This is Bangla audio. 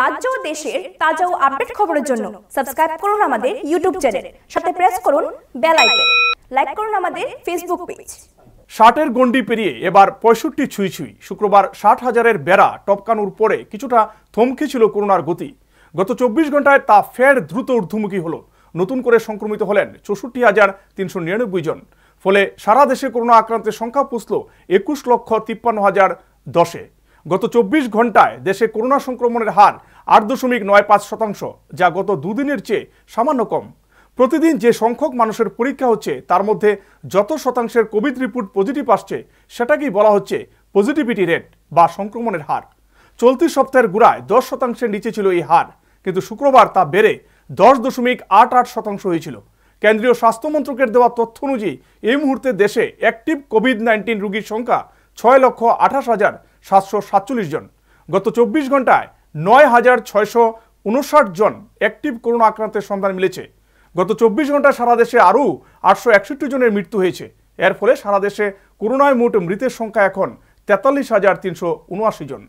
রাজ্য ও দেশের তাজা ও আপডেট খবরের জন্য সাবস্ক্রাইব করুন আমাদের ইউটিউব চ্যানেল সাথে প্রেস করুন বেল আইকন লাইক করুন আমাদের ফেসবুক পেজ ষাটের গন্ডি পেরিয়ে এবার পঁয়ষট্টি ছুঁই ছুঁই শুক্রবার ষাট হাজারের বেড়া টপকানোর পরে কিছুটা থমকে ছিল করোনার গতি গত চব্বিশ ঘন্টায় তা ফের দ্রুত ঊর্ধ্বমুখী হল নতুন করে সংক্রমিত হলেন চৌষট্টি হাজার তিনশো নিরানব্বই জন ফলে সারা দেশে করোনা আক্রান্তের সংখ্যা পুষল একুশ লক্ষ তিপ্পান্ন হাজার দশে গত চব্বিশ ঘন্টায় দেশে করোনা সংক্রমণের হার আট দশমিক নয় পাঁচ শতাংশ যা গত দুদিনের চেয়ে সামান্য কম প্রতিদিন যে সংখ্যক মানুষের পরীক্ষা হচ্ছে তার মধ্যে যত শতাংশের কোভিড রিপোর্ট পজিটিভ আসছে সেটাকেই বলা হচ্ছে পজিটিভিটি রেট বা সংক্রমণের হার চলতি সপ্তাহের গোড়ায় দশ শতাংশের নিচে ছিল এই হার কিন্তু শুক্রবার তা বেড়ে দশ দশমিক আট আট শতাংশ হয়েছিল কেন্দ্রীয় স্বাস্থ্যমন্ত্রকের দেওয়া তথ্য অনুযায়ী এই মুহূর্তে দেশে অ্যাক্টিভ কোভিড নাইন্টিন রোগীর সংখ্যা ছয় লক্ষ আঠাশ হাজার সাতশো সাতচল্লিশ জন গত চব্বিশ ঘন্টায় নয় হাজার ছয়শো উনষাট জন অ্যাক্টিভ করোনা আক্রান্তের সন্ধান মিলেছে গত চব্বিশ ঘন্টায় সারা দেশে আরও আটশো একষট্টি জনের মৃত্যু হয়েছে এর ফলে সারা দেশে করোনায় মোট মৃতের সংখ্যা এখন তেতাল্লিশ হাজার তিনশো উনআশি জন